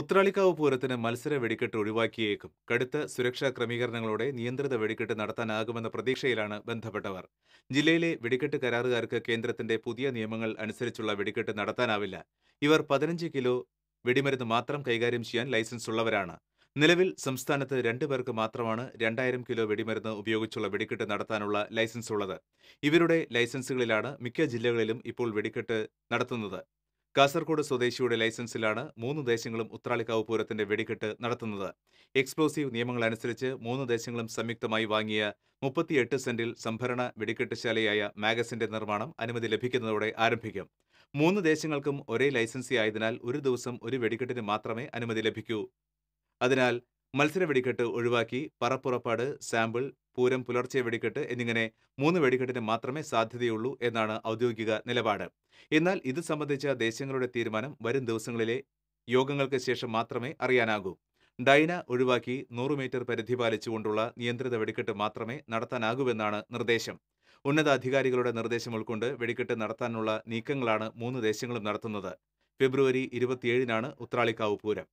ഉത്രാളിക്കാവ് പൂരത്തിന് മത്സര വെടിക്കെട്ട് ഒഴിവാക്കിയേക്കും കടുത്ത സുരക്ഷാ ക്രമീകരണങ്ങളോടെ നിയന്ത്രിത വെടിക്കെട്ട് നടത്താനാകുമെന്ന പ്രതീക്ഷയിലാണ് ബന്ധപ്പെട്ടവർ ജില്ലയിലെ വെടിക്കെട്ട് കരാറുകാർക്ക് കേന്ദ്രത്തിന്റെ പുതിയ നിയമങ്ങൾ അനുസരിച്ചുള്ള വെടിക്കെട്ട് നടത്താനാവില്ല ഇവർ പതിനഞ്ച് കിലോ വെടിമരുന്ന് മാത്രം കൈകാര്യം ചെയ്യാൻ ലൈസൻസ് ഉള്ളവരാണ് നിലവിൽ സംസ്ഥാനത്ത് രണ്ടു പേർക്ക് മാത്രമാണ് രണ്ടായിരം കിലോ വെടിമരുന്ന് ഉപയോഗിച്ചുള്ള വെടിക്കെട്ട് നടത്താനുള്ള ലൈസൻസ് ഉള്ളത് ഇവരുടെ ലൈസൻസുകളിലാണ് മിക്ക ജില്ലകളിലും ഇപ്പോൾ വെടിക്കെട്ട് നടത്തുന്നത് കാസർകോട് സ്വദേശിയുടെ ലൈസൻസിലാണ് മൂന്ന് ദേശങ്ങളും ഉത്രാളിക്കാവ് പൂരത്തിന്റെ വെടിക്കെട്ട് നടത്തുന്നത് എക്സ്പ്ലോസീവ് നിയമങ്ങളനുസരിച്ച് മൂന്ന് ദേശങ്ങളും സംയുക്തമായി വാങ്ങിയ മുപ്പത്തിയെട്ട് സെന്റിൽ സംഭരണ വെടിക്കെട്ടുശാലയായ മാഗസിന്റെ നിർമ്മാണം അനുമതി ലഭിക്കുന്നതോടെ ആരംഭിക്കും മൂന്ന് ദേശങ്ങൾക്കും ഒരേ ലൈസൻസി ആയതിനാൽ ഒരു ദിവസം ഒരു വെടിക്കെട്ടിന് മാത്രമേ അനുമതി ലഭിക്കൂ അതിനാൽ മത്സര വെടിക്കെട്ട് ഒഴിവാക്കി പറപ്പുറപ്പാട് സാമ്പിൾ പൂരം പുലർച്ചെ വെടിക്കെട്ട് എന്നിങ്ങനെ മൂന്ന് വെടിക്കെട്ടിന് മാത്രമേ സാധ്യതയുള്ളൂ എന്നാണ് ഔദ്യോഗിക നിലപാട് എന്നാൽ ഇത് സംബന്ധിച്ച ദേശങ്ങളുടെ തീരുമാനം വരും ദിവസങ്ങളിലെ യോഗങ്ങൾക്ക് ശേഷം മാത്രമേ അറിയാനാകൂ ഡൈന ഒഴിവാക്കി നൂറ് മീറ്റർ പരിധി പാലിച്ചുകൊണ്ടുള്ള നിയന്ത്രിത വെടിക്കെട്ട് മാത്രമേ നടത്താനാകൂവെന്നാണ് നിർദ്ദേശം ഉന്നതാധികാരികളുടെ നിർദ്ദേശം ഉൾക്കൊണ്ട് വെടിക്കെട്ട് നടത്താനുള്ള നീക്കങ്ങളാണ് മൂന്ന് ദേശങ്ങളും നടത്തുന്നത് ഫെബ്രുവരി ഇരുപത്തിയേഴിനാണ് ഉത്രാളിക്കാവ് പൂരം